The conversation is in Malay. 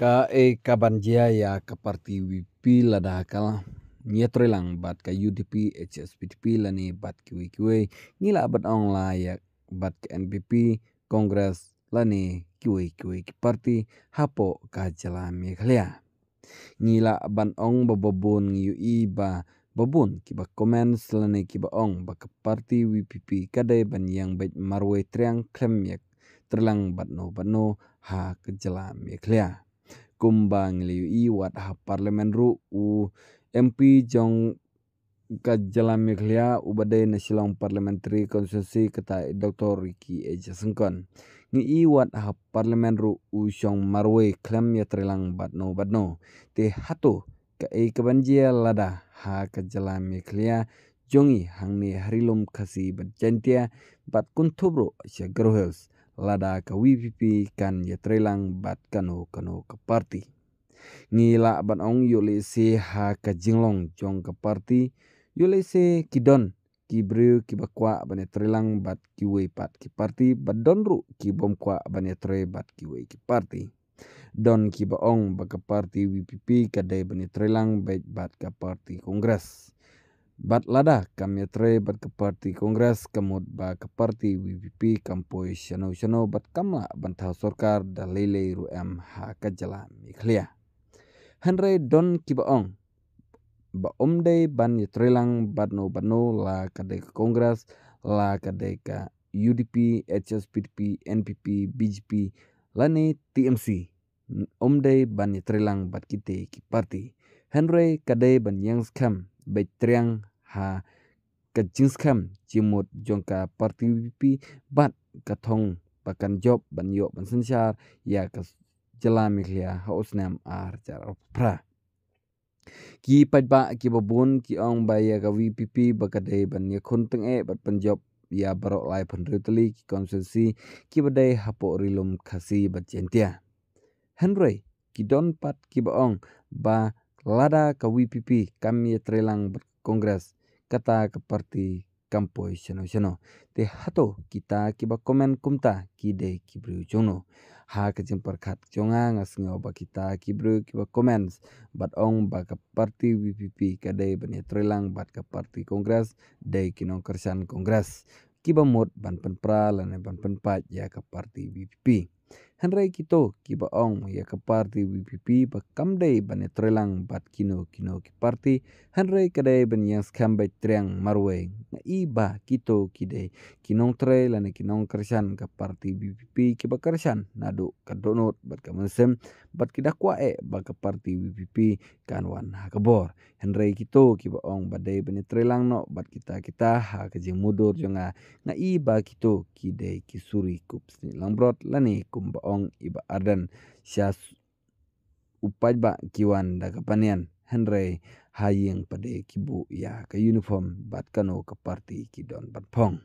ka e kaban jia ya ka parti wp la da kala nyetri lang bat ka udp hsptp la ni bat ki wiki we ngila bat ong la ya bat ka npp kongres la ni ki wiki we ki parti hapo ka jala meghalia ngila ban ong babobon ngi ui ba babun e, ki ba komen selane ki ba ong ba ke parti WPP kadai ban yang baik marwe triang klem yak terlang batno batno ha kejelam yak liah kumbang liu i wat ha parlemen ru u MP jong ka jalan miklia u badai na silong parlementari konsesi kata Dr. Ricky Eja Sengkon. Ngi i wat ha parlemen ru u siong marwe klem ya terilang badno badno. Te hatu ka e kebanjia lada ha ka jalan miklia jongi hang ni harilum kasi bat jantia bat kuntubru siya Gruhels. Hills lada ke WPP kan ye trilang bat kanu kanu ke parti. Ngila ban ong yuli si ha ke jinglong jong ke parti yuli si kidon kibriu kibakwa bane trilang bat kiwe pat ki parti bat donru kibom kwa bane tre bat kiwe ki parti. Don kibong baka parti WPP kadai bane trilang bat bat ke parti kongres. kongres. Bat lada kam yatre bat ke parti kongres kemud ba ke parti WPP kampoi shano shano bat kamla bantau sorkar da lele ru em ha kajala miklia. Henry Don Kibaong ba omde ban yatre lang bat no bat no la kade ke kongres la kade ke UDP, HSPDP, NPP, BGP, lani TMC. Omde ban yatre lang bat kite ki parti. Henry kade ban yang skam bet triang ហាកជិងស្ខាំជាមួយយងការប្រតិភិបបាត់កថងប្រកាន់យប់បញ្យោបបញ្សិនឆាយ៉ាកចលាមិលាហោស្នាមអារចារអប្រាគីបាច់បាគីបបុនគីអងបាយាកវីពីពីបកដេបញ្ញខុនតឹងអេបាត់បញ្យប់យ៉ាប្រឡៃផនរឺតលីគីកនសិនស៊ីគីបដេហពរិលុំខាស៊ីបាត់ចេនទៀហិនរៃគីដុនបាត់គីបអងបាលាដាកវីពីពីកាមីត្រេលាំងបាត់កុងក្រេស kata keparti kampoi seno seno. Te hato kita kiba komen kumta kide kibri ujungno. Ha kejeng perkat jonga ngasengi oba kita kibri kiba komen. Bat ong ba keparti WPP kade banyak trilang bat keparti kongres dey kinong kersan kongres. Kiba mut ban penpra lane ban penpat ya keparti WPP henrei kito ki baong ya ke parti WPP ba kamdei bane trelang bat kino kino ki parti henrei kadai ban yang skambai treng marwe na iba kito ki dei kinong tre la ne kinong kersan ke parti WPP ki ba kersan na do ka donot bat ka mensem bat ki dakwa e ba ke parti WPP kan wan ha kebor henrei kito ki baong badai bane trelang no bat kita kita ha ke jing mudur jonga na iba kito ki dei ki suri kup sini lambrot la ne ku kumbaong iba ardan siya upaj ba kiwan daga panian henry hayeng pade kibu ya ka uniform bat kano ka party ki don bat pong